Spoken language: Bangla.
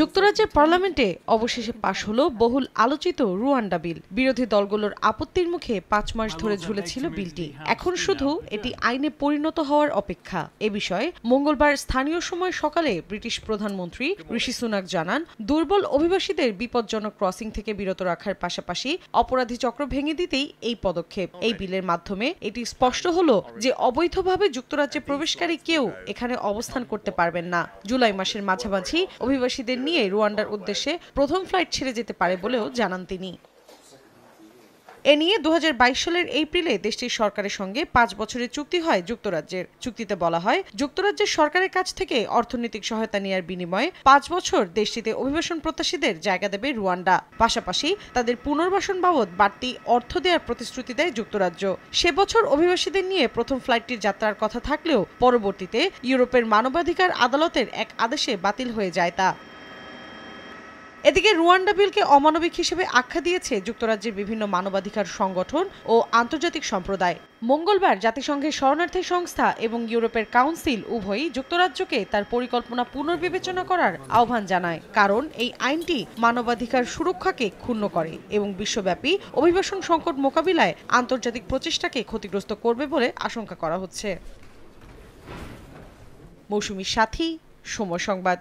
যুক্তরাজ্যের পার্লামেন্টে অবশেষে পাশ হলো বহুল আলোচিত রুয়ান্ডা বিল বিরোধী দলগুলোর আপত্তির মুখে পাঁচ মাস ধরে ঝুলেছিল বিলটি এখন শুধু এটি আইনে পরিণত হওয়ার অপেক্ষা এ বিষয়ে মঙ্গলবার স্থানীয় সময় সকালে ব্রিটিশ প্রধানমন্ত্রী ঋষি সুনাক জানান দুর্বল অভিবাসীদের বিপজ্জনক ক্রসিং থেকে বিরত রাখার পাশাপাশি অপরাধী চক্র ভেঙে দিতেই এই পদক্ষেপ এই বিলের মাধ্যমে এটি স্পষ্ট হলো যে অবৈধভাবে যুক্তরাজ্যে প্রবেশকারী কেউ এখানে অবস্থান করতে পারবেন না জুলাই মাসের মাঝামাঝি অভিবাসীদের নিয়ে রুয়ান্ডার উদ্দেশ্যে প্রথম ফ্লাইট ছেড়ে যেতে পারে বলেও জানান তিনি এ নিয়ে দু সালের এপ্রিলে দেশটির সরকারের সঙ্গে পাঁচ বছরের চুক্তি হয় যুক্তরাজ্যের চুক্তিতে বলা হয় যুক্তরাজ্যের সরকারের কাছ থেকে অর্থনৈতিক সহায়তা নেওয়ার বিনিময়ে পাঁচ বছর দেশটিতে অভিবাসন প্রত্যাশীদের জায়গা দেবে রুয়ান্ডা পাশাপাশি তাদের পুনর্বাসন বাবদ বাড়তি অর্থ দেওয়ার প্রতিশ্রুতি দেয় যুক্তরাজ্য সে বছর অভিবাসীদের নিয়ে প্রথম ফ্লাইটটির যাত্রার কথা থাকলেও পরবর্তীতে ইউরোপের মানবাধিকার আদালতের এক আদেশে বাতিল হয়ে যায় তা এদিকে রুয়ান্ডা বিলকে অমানবিক হিসেবে আখ্যা দিয়েছে যুক্তরাজ্যের বিভিন্ন মানবাধিকার সংগঠন ও আন্তর্জাতিক সম্প্রদায় মঙ্গলবার জাতিসংঘের শরণার্থী সংস্থা এবং ইউরোপের কাউন্সিল উভয়ই যুক্তরাজ্যকে তার পরিকল্পনা পুনর্বিবেচনা করার আহ্বান জানায় কারণ এই আইনটি মানবাধিকার সুরক্ষাকে ক্ষুণ্ণ করে এবং বিশ্বব্যাপী অভিবাসন সংকট মোকাবিলায় আন্তর্জাতিক প্রচেষ্টাকে ক্ষতিগ্রস্ত করবে বলে আশঙ্কা করা হচ্ছে মৌসুমি সাথী সময় সংবাদ